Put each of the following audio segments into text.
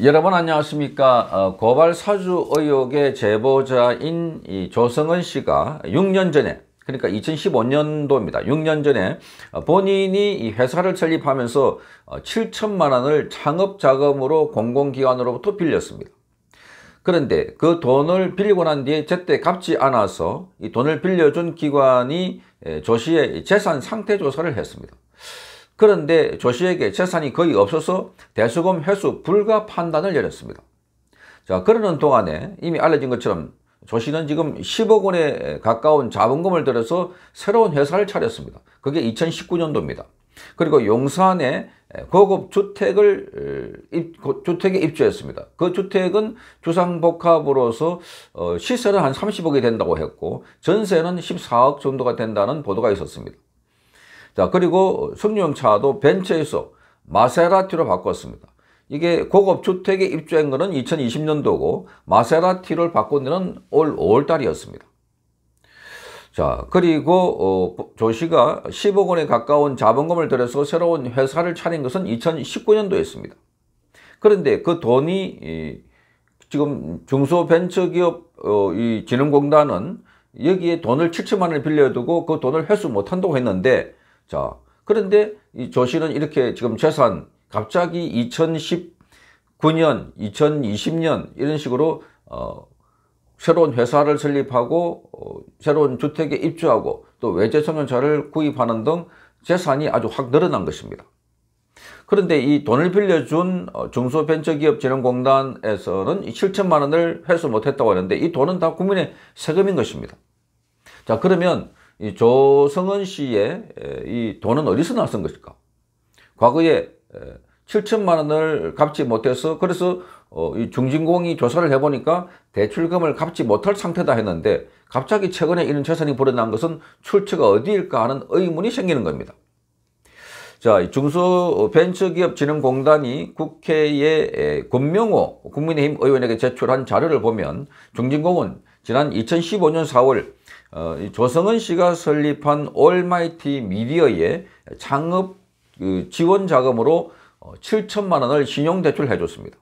여러분 안녕하십니까 어, 고발 사주 의혹의 제보자인 조성은 씨가 6년 전에 그러니까 2015년도입니다 6년 전에 본인이 이 회사를 설립하면서 7천만 어, 원을 창업자금으로 공공기관으로부터 빌렸습니다 그런데 그 돈을 빌리고 난 뒤에 제때 갚지 않아서 이 돈을 빌려준 기관이 예, 조 씨의 재산 상태 조사를 했습니다 그런데 조씨에게 재산이 거의 없어서 대수금 회수 불가 판단을 내렸습니다. 자, 그러는 동안에 이미 알려진 것처럼 조씨는 지금 10억 원에 가까운 자본금을 들여서 새로운 회사를 차렸습니다. 그게 2019년도입니다. 그리고 용산에 고급 주택을 어, 주택에 입주했습니다. 그 주택은 주상복합으로서 어, 시세는 한 30억이 된다고 했고 전세는 14억 정도가 된다는 보도가 있었습니다. 자 그리고 승용차도 벤츠에서 마세라티로 바꿨습니다. 이게 고급 주택에 입주한 거는 2020년도고 마세라티를 바꾼 데는 올 5월달이었습니다. 자 그리고 어, 조 씨가 10억 원에 가까운 자본금을 들여서 새로운 회사를 차린 것은 2019년도였습니다. 그런데 그 돈이 이, 지금 중소벤처기업 어, 이 진흥공단은 여기에 돈을 7천만 원을 빌려두고 그 돈을 회수 못한다고 했는데 자, 그런데 이 조씨는 이렇게 지금 재산 갑자기 2019년, 2020년 이런 식으로 어, 새로운 회사를 설립하고 어, 새로운 주택에 입주하고 또 외제청년차를 구입하는 등 재산이 아주 확 늘어난 것입니다. 그런데 이 돈을 빌려준 어, 중소벤처기업진흥공단에서는 7천만 원을 회수 못했다고 하는데 이 돈은 다 국민의 세금인 것입니다. 자 그러면 이 조성은 씨의 이 돈은 어디서 나던 것일까? 과거에 7천만 원을 갚지 못해서 그래서 어, 이 중진공이 조사를 해보니까 대출금을 갚지 못할 상태다 했는데 갑자기 최근에 이런 재산이 불어난 것은 출처가 어디일까 하는 의문이 생기는 겁니다. 자, 중소벤처기업진흥공단이 국회의 권명호 국민의힘 의원에게 제출한 자료를 보면 중진공은 지난 2015년 4월 어, 조성은 씨가 설립한 올마이티 미디어의 창업 그 지원 자금으로 7천만 어, 원을 신용대출해 줬습니다.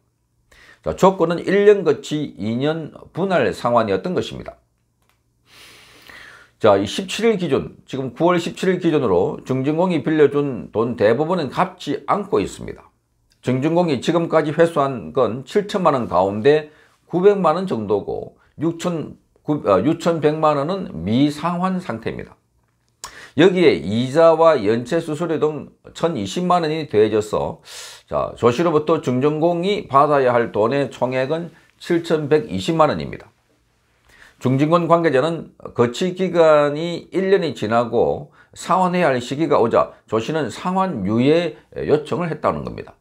자, 조건은 1년 거치 2년 분할 상환이었던 것입니다. 자, 17일 기준, 지금 9월 17일 기준으로 증진공이 빌려준 돈 대부분은 갚지 않고 있습니다. 증진공이 지금까지 회수한 건 7천만 원 가운데 900만 원 정도고 6천 6,100만 아, 원은 미상환 상태입니다. 여기에 이자와 연체 수수료 등 1,020만 원이 더해져서 자, 조씨로부터 중전공이 받아야 할 돈의 총액은 7,120만 원입니다. 중진권 관계자는 거치기간이 1년이 지나고 상환해야 할 시기가 오자 조씨는 상환 유예 요청을 했다는 겁니다.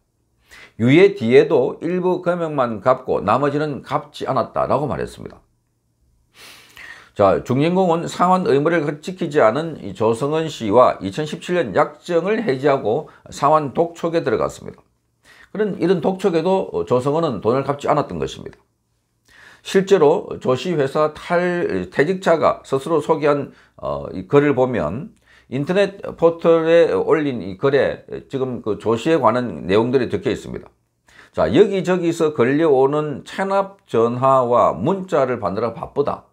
유예 뒤에도 일부 금액만 갚고 나머지는 갚지 않았다라고 말했습니다. 자, 중진공은 상환 의무를 지키지 않은 조성은 씨와 2017년 약정을 해지하고 상환 독촉에 들어갔습니다. 그런 이런 독촉에도 조성은은 돈을 갚지 않았던 것입니다. 실제로 조씨 회사 탈 퇴직자가 스스로 소개한 어, 이 글을 보면 인터넷 포털에 올린 이 글에 지금 그 조씨에 관한 내용들이 적혀 있습니다. 자 여기저기서 걸려오는 체납 전화와 문자를 받느라 바쁘다.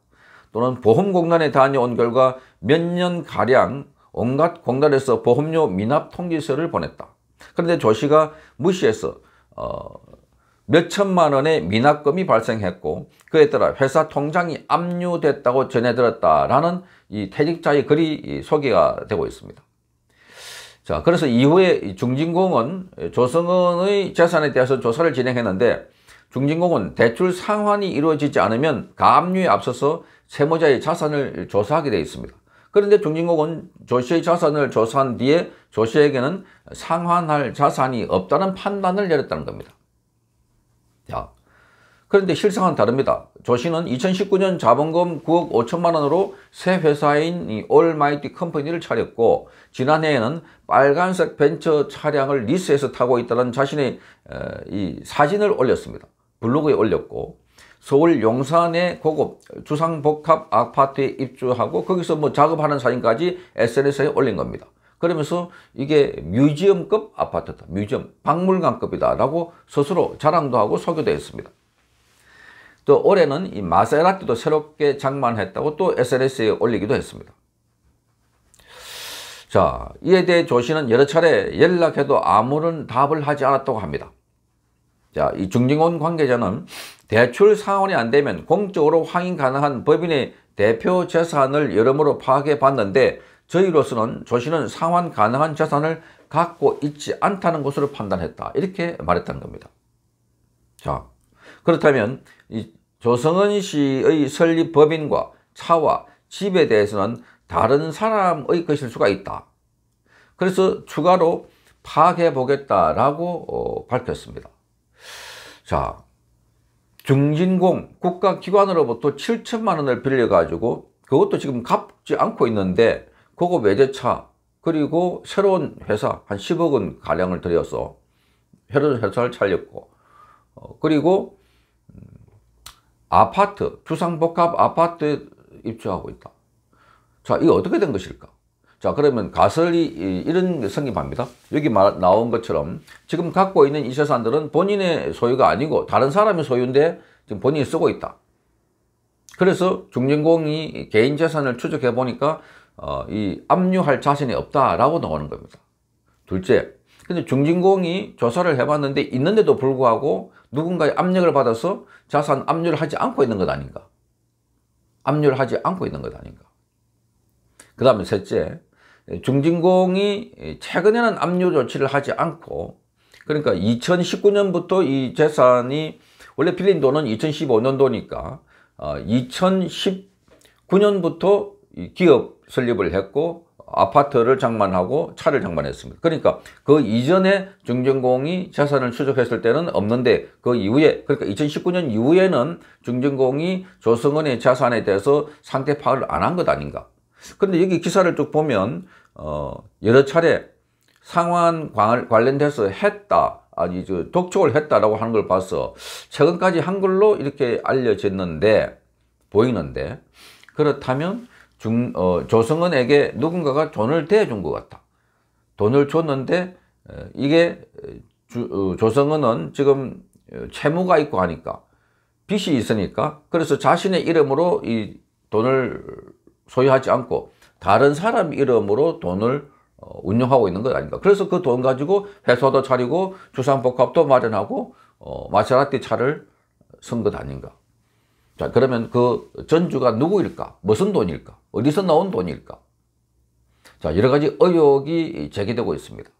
또는 보험공단에 다녀온 결과 몇 년가량 온갖 공단에서 보험료 미납 통지서를 보냈다. 그런데 조씨가 무시해서 어, 몇천만 원의 미납금이 발생했고 그에 따라 회사 통장이 압류됐다고 전해들었다라는 이 퇴직자의 글이 소개가 되고 있습니다. 자, 그래서 이후에 중진공은 조성은의 재산에 대해서 조사를 진행했는데 중진공은 대출 상환이 이루어지지 않으면 감압류에 앞서서 세무자의 자산을 조사하게 되어 있습니다. 그런데 중진공은 조씨의 자산을 조사한 뒤에 조씨에게는 상환할 자산이 없다는 판단을 내렸다는 겁니다. 자, 그런데 실상은 다릅니다. 조씨는 2019년 자본금 9억 5천만 원으로 새 회사인 올마이티 컴퍼니를 차렸고 지난해에는 빨간색 벤처 차량을 리스에서 타고 있다는 자신의 어, 이 사진을 올렸습니다. 블로그에 올렸고 서울 용산의 고급 주상복합 아파트에 입주하고 거기서 뭐 작업하는 사진까지 SNS에 올린 겁니다. 그러면서 이게 뮤지엄급 아파트다. 뮤지엄, 박물관급이다. 라고 스스로 자랑도 하고 소개도 했습니다. 또 올해는 이 마세라티도 새롭게 장만했다고 또 SNS에 올리기도 했습니다. 자, 이에 대해 조씨는 여러 차례 연락해도 아무런 답을 하지 않았다고 합니다. 자, 이 중증원 관계자는 대출 상환이 안 되면 공적으로 확인 가능한 법인의 대표 재산을 여러모로 파악해봤는데 저희로서는 조 씨는 상환 가능한 재산을 갖고 있지 않다는 것으로 판단했다. 이렇게 말했다는 겁니다. 자, 그렇다면 이 조성은 씨의 설립 법인과 차와 집에 대해서는 다른 사람의 것일 수가 있다. 그래서 추가로 파악해 보겠다라고 어, 밝혔습니다. 자, 중진공 국가기관으로부터 7천만 원을 빌려가지고 그것도 지금 갚지 않고 있는데 고급 외제차 그리고 새로운 회사 한 10억 원 가량을 들여서 새로운 회사를 차렸고 어, 그리고 음, 아파트 주상복합 아파트 에 입주하고 있다. 자, 이게 어떻게 된 것일까? 자 그러면 가설이 이런 게 성립합니다. 여기 말, 나온 것처럼 지금 갖고 있는 이 재산들은 본인의 소유가 아니고 다른 사람의 소유인데 지금 본인이 쓰고 있다. 그래서 중진공이 개인 재산을 추적해 보니까 어, 이 압류할 자신이 없다라고 나오는 겁니다. 둘째, 근데 중진공이 조사를 해봤는데 있는데도 불구하고 누군가의 압력을 받아서 자산 압류를 하지 않고 있는 것 아닌가? 압류를 하지 않고 있는 것 아닌가? 그 다음에 셋째, 중진공이 최근에는 압류 조치를 하지 않고 그러니까 2019년부터 이 재산이 원래 빌린 돈은 2015년도니까 2019년부터 어, 기업 설립을 했고 아파트를 장만하고 차를 장만했습니다. 그러니까 그 이전에 중진공이 재산을 추적했을 때는 없는데 그 이후에 그러니까 2019년 이후에는 중진공이 조성은의 재산에 대해서 상대 파악을 안 한 것 아닌가 근데 여기 기사를 쭉 보면 어, 여러 차례 상환 관련돼서 했다 아니 저 독촉을 했다라고 하는 걸 봐서 최근까지 한글로 이렇게 알려졌는데 보이는데 그렇다면 중, 어, 조성은에게 누군가가 돈을 대준 것 같다. 돈을 줬는데 어, 이게 주, 어, 조성은은 지금 어, 채무가 있고 하니까 빚이 있으니까 그래서 자신의 이름으로 이 돈을 소유하지 않고 다른 사람 이름으로 돈을 어, 운영하고 있는 것 아닌가. 그래서 그 돈 가지고 회사도 차리고 주상복합도 마련하고 어, 마세라티 차를 선것 아닌가. 자 그러면 그 전주가 누구일까? 무슨 돈일까? 어디서 나온 돈일까? 자 여러 가지 의혹이 제기되고 있습니다.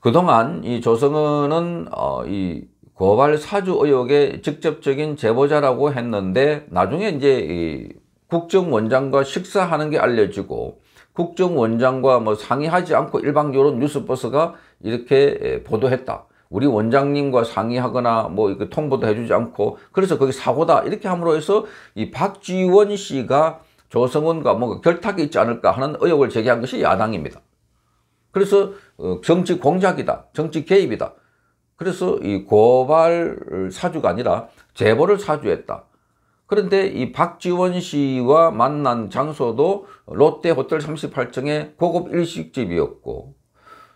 그동안 이 조성은은 어, 이 고발 사주 의혹의 직접적인 제보자라고 했는데 나중에 이제 이 국정원장과 식사하는 게 알려지고 국정원장과 뭐 상의하지 않고 일방적으로 뉴스버스가 이렇게 보도했다. 우리 원장님과 상의하거나 뭐 이렇게 통보도 해주지 않고 그래서 거기 사고다 이렇게 함으로 해서 이 박지원 씨가 조성원과 뭔가 결탁이 있지 않을까 하는 의혹을 제기한 것이 야당입니다. 그래서 어, 정치 공작이다. 정치 개입이다. 그래서 이 고발 사주가 아니라 제보를 사주했다. 그런데 이 박지원 씨와 만난 장소도 롯데 호텔 38층의 고급 일식집이었고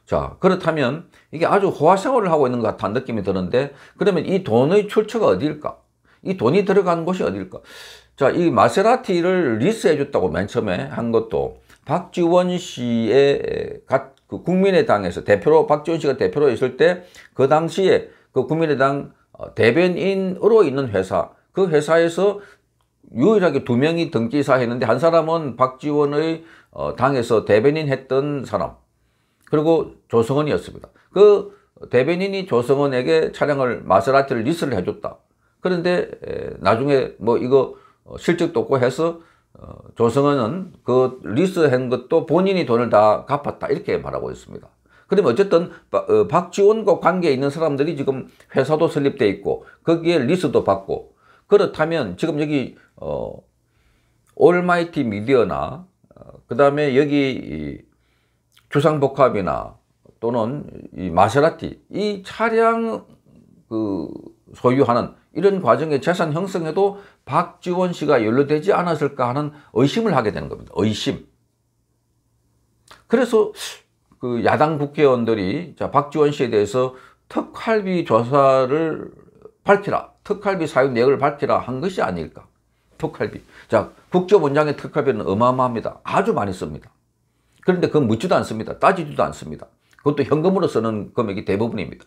자 그렇다면 이게 아주 호화생활을 하고 있는 것 같다는 느낌이 드는데 그러면 이 돈의 출처가 어디일까? 이 돈이 들어간 곳이 어디일까? 자 이 마세라티를 리스해 줬다고 맨 처음에 한 것도 박지원 씨의 그 국민의당에서 대표로 박지원 씨가 대표로 있을 때 그 당시에 그 국민의당 어, 대변인으로 있는 회사 그 회사에서 유일하게 두 명이 등기사 했는데 한 사람은 박지원의 어, 당에서 대변인 했던 사람 그리고 조성원이었습니다. 그 대변인이 조성원에게 차량을 마세라티를 리스를 해줬다. 그런데 나중에 뭐 이거 어, 실적도 없고 해서 어, 조성원은 그 리스한 것도 본인이 돈을 다 갚았다 이렇게 말하고 있습니다. 그러면 어쨌든 박지원과 관계에 있는 사람들이 지금 회사도 설립돼 있고 거기에 리스도 받고 그렇다면 지금 여기 어, 올마이티 미디어나 어, 그 다음에 여기 주상복합이나 또는 이 마세라티 이 차량 그 소유하는 이런 과정의 재산 형성에도 박지원 씨가 연루되지 않았을까 하는 의심을 하게 되는 겁니다. 의심. 그래서 그 야당 국회의원들이 자 박지원 씨에 대해서 특활비 조사를 밝히라 특활비 사용 내역을 밝히라 한 것이 아닐까. 특활비. 자, 국조본장의 특활비는 어마어마합니다. 아주 많이 씁니다. 그런데 그건 묻지도 않습니다. 따지지도 않습니다. 그것도 현금으로 쓰는 금액이 대부분입니다.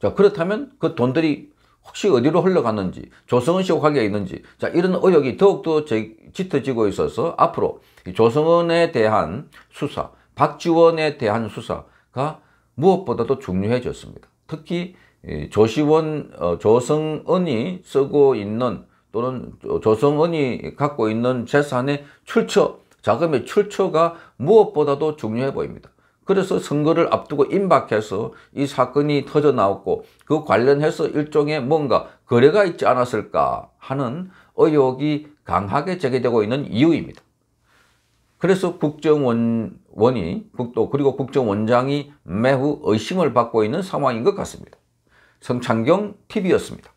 자, 그렇다면 그 돈들이 혹시 어디로 흘러갔는지, 조성은 씨 화기가 있는지, 자, 이런 의혹이 더욱더 짙어지고 있어서 앞으로 조성은에 대한 수사, 박지원에 대한 수사가 무엇보다도 중요해졌습니다. 특히 예, 조시원, 어, 조성은이 쓰고 있는 또는 조성은이 갖고 있는 재산의 출처, 자금의 출처가 무엇보다도 중요해 보입니다. 그래서 선거를 앞두고 임박해서 이 사건이 터져 나왔고 그 관련해서 일종의 뭔가 거래가 있지 않았을까 하는 의혹이 강하게 제기되고 있는 이유입니다. 그래서 국정원이 또 그리고 국정원장이 매우 의심을 받고 있는 상황인 것 같습니다. 성창경 TV였습니다.